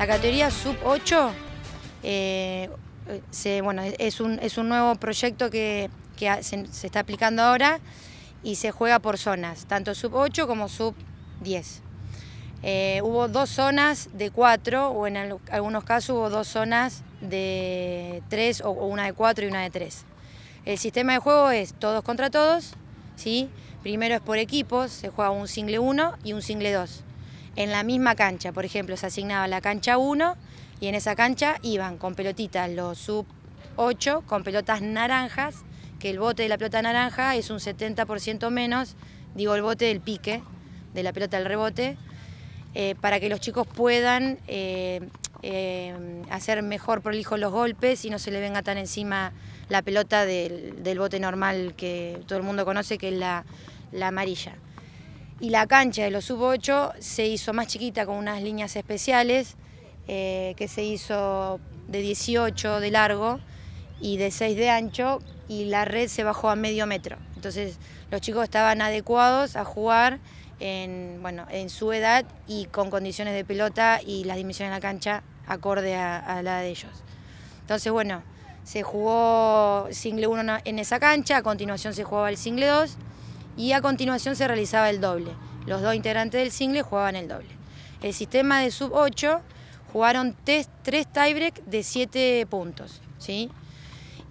La categoría sub 8 eh, es, un, nuevo proyecto que, se, está aplicando ahora y se juega por zonas, tanto sub 8 como sub 10. Eh, hubo dos zonas de 4 o en algunos casos hubo dos zonas de 3 o, una de 4 y una de 3. El sistema de juego es todos contra todos, ¿sí? primero es por equipos, se juega un single 1 y un single 2 en la misma cancha. Por ejemplo, se asignaba la cancha 1 y en esa cancha iban con pelotitas los sub 8, con pelotas naranjas, que el bote de la pelota naranja es un 70% menos, digo el bote del pique, de la pelota del rebote, eh, para que los chicos puedan eh, eh, hacer mejor prolijo los golpes y no se le venga tan encima la pelota del, bote normal que todo el mundo conoce, que es la amarilla y la cancha de los sub-8 se hizo más chiquita con unas líneas especiales eh, que se hizo de 18 de largo y de 6 de ancho y la red se bajó a medio metro. Entonces los chicos estaban adecuados a jugar en, su edad y con condiciones de pelota y las dimensiones de la cancha acorde a, a la de ellos. Entonces bueno, se jugó single 1 en esa cancha, a continuación se jugaba el single 2 y a continuación se realizaba el doble. Los dos integrantes del single jugaban el doble. El sistema de sub-8 jugaron tres, tres tiebreak de 7 puntos, ¿sí?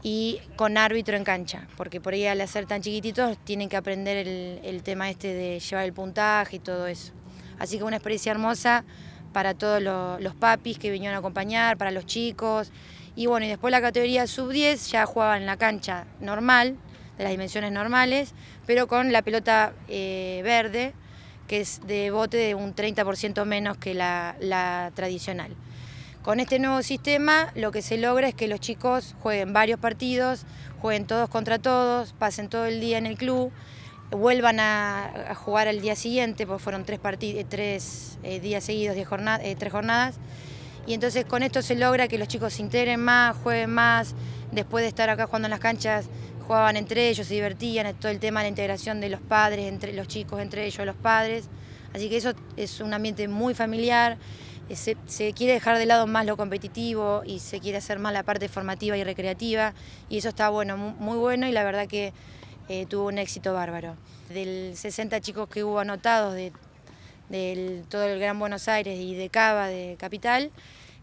Y con árbitro en cancha, porque por ahí al hacer tan chiquititos tienen que aprender el, tema este de llevar el puntaje y todo eso. Así que una experiencia hermosa para todos los, papis que vinieron a acompañar, para los chicos. Y bueno, y después la categoría sub-10 ya jugaban en la cancha normal, de las dimensiones normales, pero con la pelota eh, verde, que es de bote de un 30% menos que la, tradicional. Con este nuevo sistema lo que se logra es que los chicos jueguen varios partidos, jueguen todos contra todos, pasen todo el día en el club, vuelvan a, jugar al día siguiente, porque fueron tres, eh, tres eh, días seguidos, de tres jornadas. Y entonces con esto se logra que los chicos se integren más, jueguen más, después de estar acá jugando en las canchas jugaban entre ellos, se divertían, todo el tema de la integración de los padres, entre los chicos, entre ellos, los padres. Así que eso es un ambiente muy familiar, eh, se, quiere dejar de lado más lo competitivo y se quiere hacer más la parte formativa y recreativa y eso está bueno, muy bueno y la verdad que eh, tuvo un éxito bárbaro. Del 60 chicos que hubo anotados de, todo el Gran Buenos Aires y de Cava, de Capital,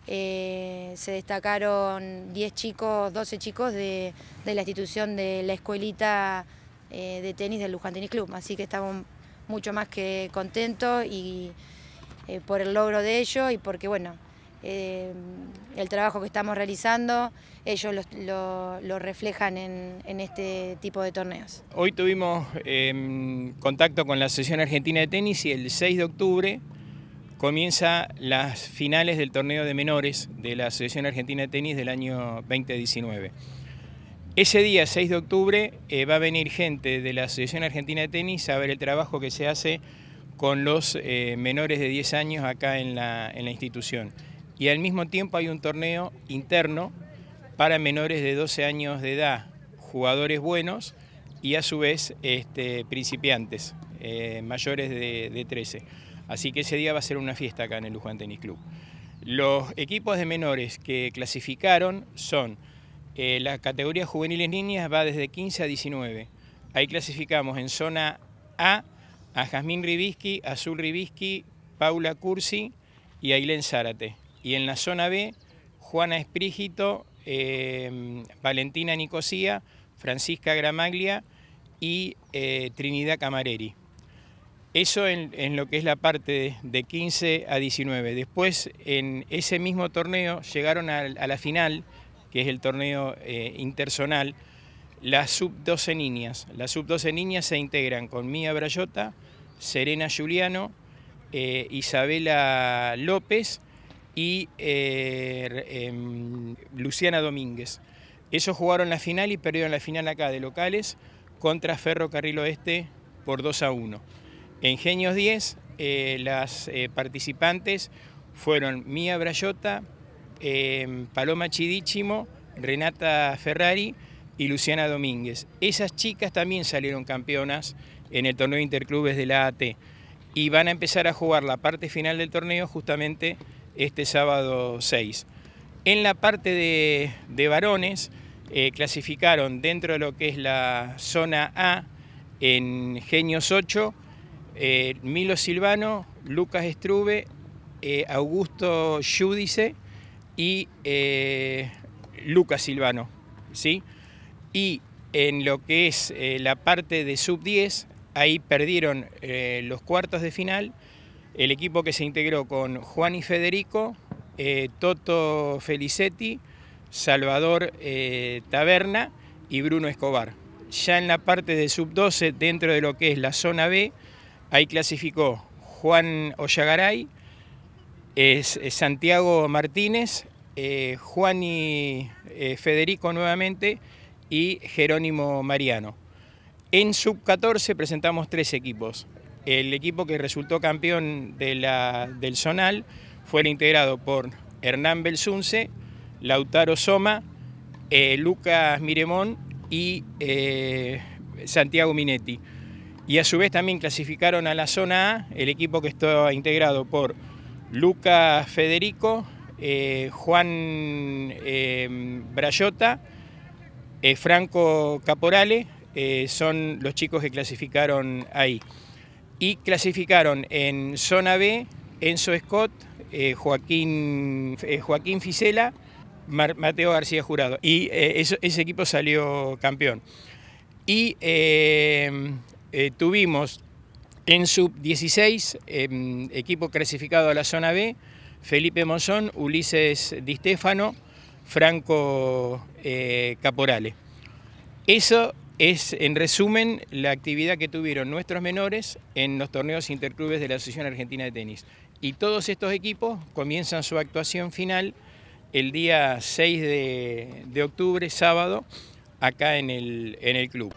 eh, se destacaron 10 chicos, 12 chicos de, la institución de la escuelita eh, de tenis del Luján Tenis Club, así que estamos mucho más que contentos y, eh, por el logro de ellos y porque, bueno, el trabajo que estamos realizando, ellos lo, reflejan en, en, este tipo de torneos. Hoy tuvimos em, contacto con la Asociación Argentina de Tenis y el 6 de octubre comienza las finales del torneo de menores de la Asociación Argentina de Tenis del año 2019. Ese día, 6 de octubre, eh, va a venir gente de la Asociación Argentina de Tenis a ver el trabajo que se hace con los eh, menores de 10 años acá en la, institución. Y al mismo tiempo hay un torneo interno para menores de 12 años de edad, jugadores buenos y a su vez este, principiantes, eh, mayores de 13. Así que ese día va a ser una fiesta acá en el Luján Tenis Club. Los equipos de menores que clasificaron son eh, la categoría juveniles niñas va desde 15 a 19. Ahí clasificamos en zona A a Jazmín Ribiski, Azul Ribisky, Paula Cursi y Ailén Zárate. Y en la zona B, Juana Esprígito, em, Valentina Nicosía, Francisca Gramaglia y eh, Trinidad Camareri. Eso en, lo que es la parte de, 15 a 19. Después, en ese mismo torneo, llegaron a, la final, que es el torneo eh, las sub-12 niñas. Las sub-12 niñas se integran con Mía Brayota, Serena Juliano, eh, Isabela López y eh, em, Luciana Domínguez. Esos jugaron la final y perdieron la final acá de locales contra Ferrocarril Oeste por 2 a 1. En Genios 10, eh, las eh, participantes fueron Mía Brayota, eh, Paloma Chidichimo, Renata Ferrari y Luciana Domínguez. Esas chicas también salieron campeonas en el torneo Interclubes de la AT y van a empezar a jugar la parte final del torneo justamente este sábado 6. En la parte de, de varones clasificaron dentro de lo que es la zona A en Genios 8, eh, Milo Silvano, Lucas Estrube, eh, Augusto Yudice y eh, Lucas Silvano. ¿sí? Y en lo que es la parte de sub-10, ahí perdieron los cuartos de final el equipo que se integró con Juan y Federico, Toto Felicetti, Salvador Taberna y Bruno Escobar. Ya en la parte de sub-12, dentro de lo que es la zona B, Ahí clasificó Juan Ollagaray, Santiago Martínez, eh, Juan y eh, Federico nuevamente y Jerónimo Mariano. En sub-14 presentamos tres equipos. El equipo que resultó campeón de del zonal fue el integrado por Hernán Belsunce, Lautaro Soma, eh, Lucas Miremón y Santiago Minetti. Y a su vez también clasificaron a la zona A el equipo que está integrado por Lucas Federico, eh, Juan eh, Brayota, eh, Franco Caporale, son los chicos que clasificaron ahí. Y clasificaron en zona B Enzo Scott, Joaquín, Joaquín Fisela, Mateo García Jurado. Y ese equipo salió campeón. Y eh, tuvimos en sub-16, em, equipo clasificado a la zona B, Felipe Monzón, Ulises Di Stefano, Franco eh, Caporale. Eso es, en resumen, la actividad que tuvieron nuestros menores en los torneos interclubes de la Asociación Argentina de Tenis. Y todos estos equipos comienzan su actuación final el día 6 de, de octubre, sábado, acá en el, en el club.